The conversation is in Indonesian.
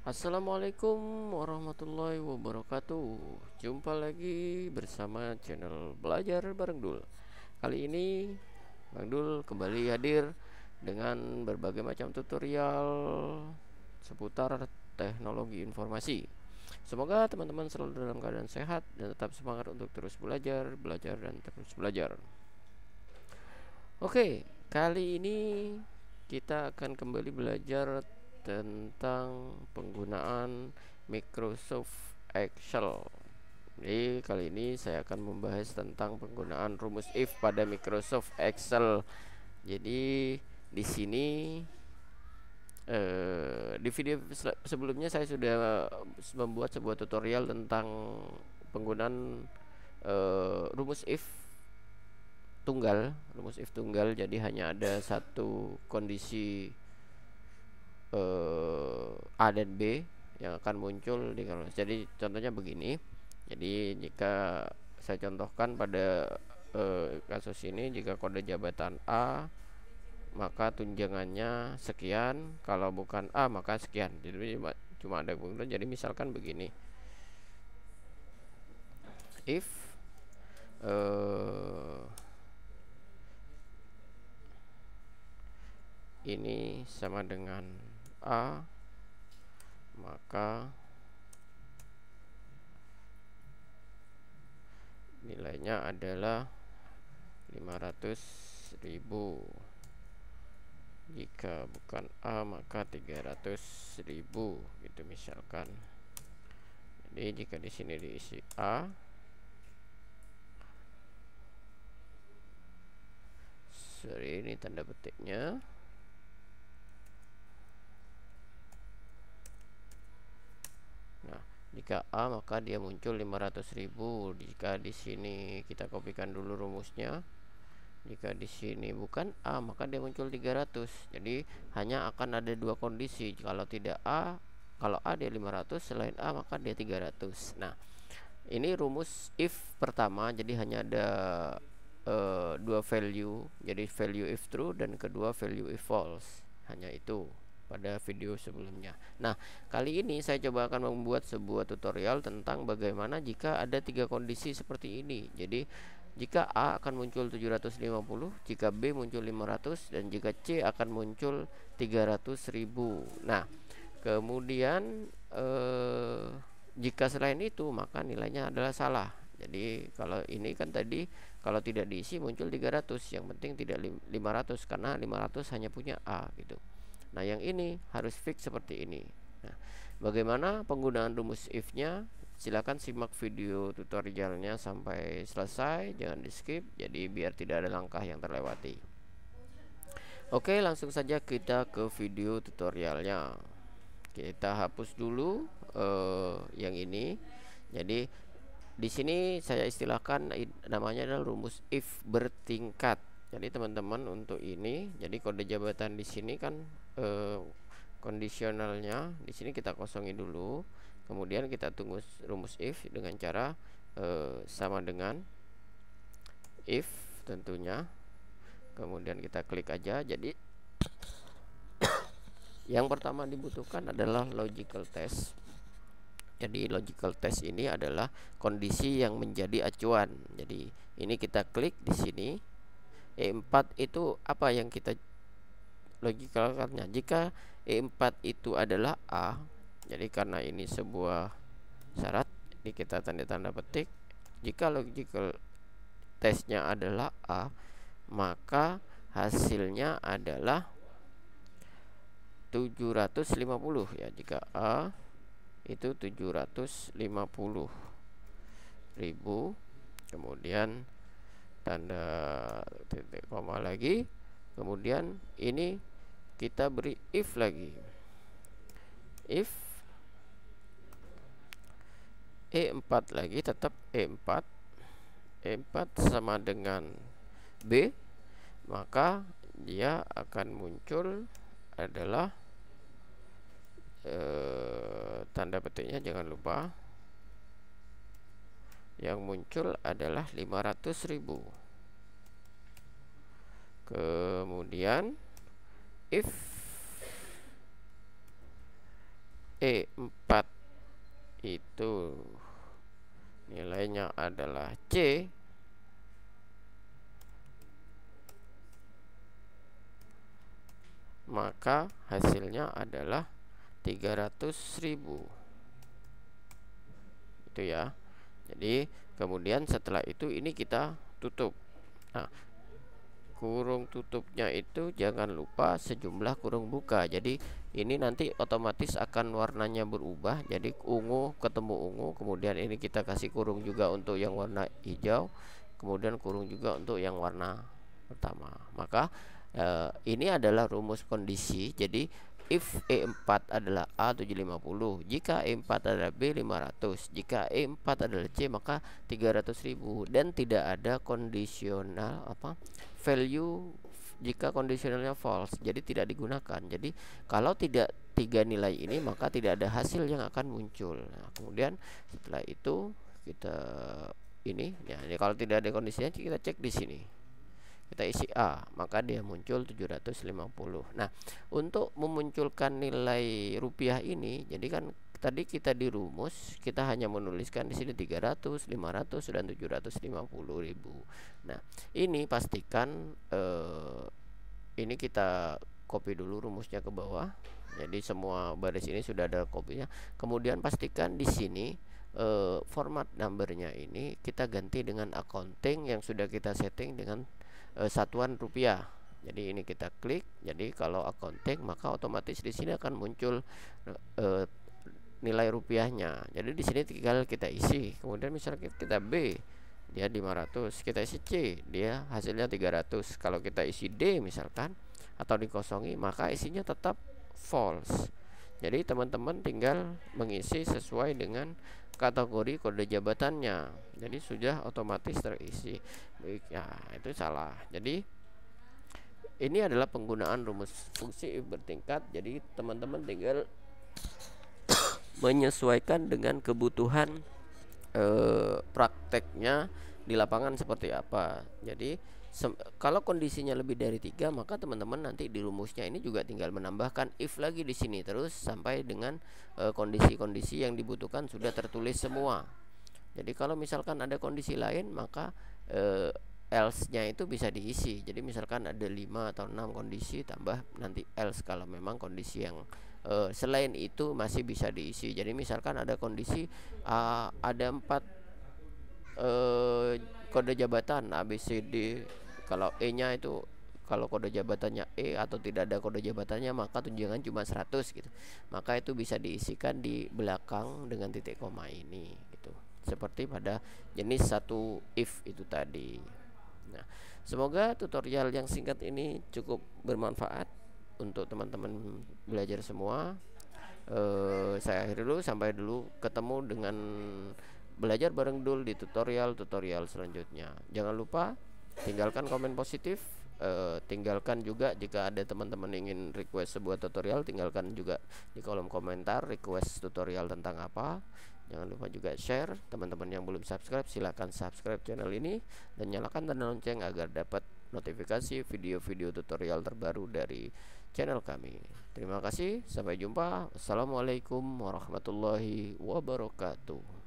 Assalamualaikum warahmatullahi wabarakatuh Jumpa lagi bersama channel Belajar Bareng Dul Kali ini Bang Dul kembali hadir dengan berbagai macam tutorial seputar teknologi informasi Semoga teman-teman selalu dalam keadaan sehat dan tetap semangat untuk terus belajar, belajar, dan terus belajar Oke, kali ini kita akan kembali belajar tentang penggunaan Microsoft Excel. Jadi kali ini saya akan membahas tentang penggunaan rumus if pada Microsoft Excel. Jadi di sini eh, di video sebelumnya saya sudah membuat sebuah tutorial tentang penggunaan eh, rumus if tunggal, rumus if tunggal. Jadi hanya ada satu kondisi uh, A dan B yang akan muncul di kalkulasi. Jadi contohnya begini. Jadi jika saya contohkan pada uh, kasus ini jika kode jabatan A maka tunjangannya sekian, kalau bukan A maka sekian. Jadi cuma, ada kemungkinan. jadi misalkan begini. If uh, ini sama dengan A maka nilainya adalah 500.000 jika bukan A maka 300.000 gitu misalkan jadi jika di sini diisi A sorry ini tanda petiknya jika A maka dia muncul 500.000 jika di sini kita kopikan dulu rumusnya jika di sini bukan A maka dia muncul 300 jadi hanya akan ada dua kondisi kalau tidak A kalau A dia 500 selain A maka dia 300 nah ini rumus if pertama jadi hanya ada uh, dua value jadi value if true dan kedua value if false hanya itu pada video sebelumnya Nah kali ini saya coba akan membuat sebuah tutorial tentang bagaimana jika ada tiga kondisi seperti ini Jadi jika A akan muncul 750 jika B muncul 500 dan jika C akan muncul 300.000 Nah kemudian eh, jika selain itu maka nilainya adalah salah jadi kalau ini kan tadi kalau tidak diisi muncul 300 yang penting tidak 500 karena 500 hanya punya A gitu Nah, yang ini harus fix seperti ini. Nah, bagaimana penggunaan rumus if-nya? Silakan simak video tutorialnya sampai selesai, jangan di-skip jadi biar tidak ada langkah yang terlewati. Oke, langsung saja kita ke video tutorialnya. Kita hapus dulu uh, yang ini. Jadi di sini saya istilahkan namanya adalah rumus if bertingkat. Jadi teman-teman untuk ini, jadi kode jabatan di sini kan Eh, kondisionalnya di sini kita kosongin dulu kemudian kita tunggu rumus if dengan cara uh, sama dengan if tentunya kemudian kita klik aja jadi yang pertama dibutuhkan adalah logical test jadi logical test ini adalah kondisi yang menjadi acuan jadi ini kita klik di sini E4 itu apa yang kita logikalnya jika E4 itu adalah A jadi karena ini sebuah syarat ini kita tanda tanda petik jika logical testnya adalah A maka hasilnya adalah 750 ya jika A itu 750 ribu kemudian tanda titik koma lagi kemudian ini kita beri if lagi if E4 lagi tetap E4 E4 e sama dengan B maka dia akan muncul adalah e, tanda petiknya jangan lupa yang muncul adalah 500.000 kemudian if E4 itu nilainya adalah C maka hasilnya adalah 300.000 itu ya jadi kemudian setelah itu ini kita tutup nah kurung tutupnya itu jangan lupa sejumlah kurung buka jadi ini nanti otomatis akan warnanya berubah jadi ungu ketemu ungu kemudian ini kita kasih kurung juga untuk yang warna hijau kemudian kurung juga untuk yang warna pertama maka eh, ini adalah rumus kondisi jadi if E4 adalah A 750 jika E4 adalah B 500 jika E4 adalah C maka 300.000 dan tidak ada kondisional apa value jika kondisionalnya false jadi tidak digunakan jadi kalau tidak tiga nilai ini maka tidak ada hasil yang akan muncul nah, kemudian setelah itu kita ini ya, ya kalau tidak ada kondisinya kita cek di sini kita isi A maka dia muncul 750 nah untuk memunculkan nilai rupiah ini jadi kan tadi kita dirumus kita hanya menuliskan di sini 300, 500 dan 750 Nah, ini pastikan eh, ini kita copy dulu rumusnya ke bawah. Jadi semua baris ini sudah ada kopinya. Kemudian pastikan di sini eh, format numbernya ini kita ganti dengan accounting yang sudah kita setting dengan e, satuan rupiah jadi ini kita klik jadi kalau accounting maka otomatis di sini akan muncul e, nilai rupiahnya jadi di sini tinggal kita isi kemudian misalnya kita B dia 500 kita isi C dia hasilnya 300 kalau kita isi D misalkan atau dikosongi maka isinya tetap false jadi teman-teman tinggal mengisi sesuai dengan kategori kode jabatannya jadi sudah otomatis terisi baik ya itu salah jadi ini adalah penggunaan rumus fungsi bertingkat jadi teman-teman tinggal menyesuaikan dengan kebutuhan eh, prakteknya di lapangan seperti apa jadi kalau kondisinya lebih dari tiga maka teman-teman nanti di rumusnya ini juga tinggal menambahkan if lagi di sini terus sampai dengan eh, kondisi-kondisi e, yang dibutuhkan sudah tertulis semua jadi kalau misalkan ada kondisi lain maka e, else-nya itu bisa diisi jadi misalkan ada lima atau enam kondisi tambah nanti else kalau memang kondisi yang e, selain itu masih bisa diisi jadi misalkan ada kondisi a, ada empat e, kode jabatan ABCD kalau E nya itu kalau kode jabatannya E atau tidak ada kode jabatannya maka tunjangan cuma 100 gitu maka itu bisa diisikan di belakang dengan titik koma ini gitu seperti pada jenis satu if itu tadi nah semoga tutorial yang singkat ini cukup bermanfaat untuk teman-teman belajar semua eh, saya akhir dulu sampai dulu ketemu dengan Belajar bareng Dul di tutorial-tutorial selanjutnya. Jangan lupa tinggalkan komen positif, e, tinggalkan juga jika ada teman-teman ingin request sebuah tutorial, tinggalkan juga di kolom komentar request tutorial tentang apa. Jangan lupa juga share. Teman-teman yang belum subscribe silahkan subscribe channel ini dan nyalakan tanda lonceng agar dapat notifikasi video-video tutorial terbaru dari channel kami. Terima kasih, sampai jumpa. Assalamualaikum warahmatullahi wabarakatuh.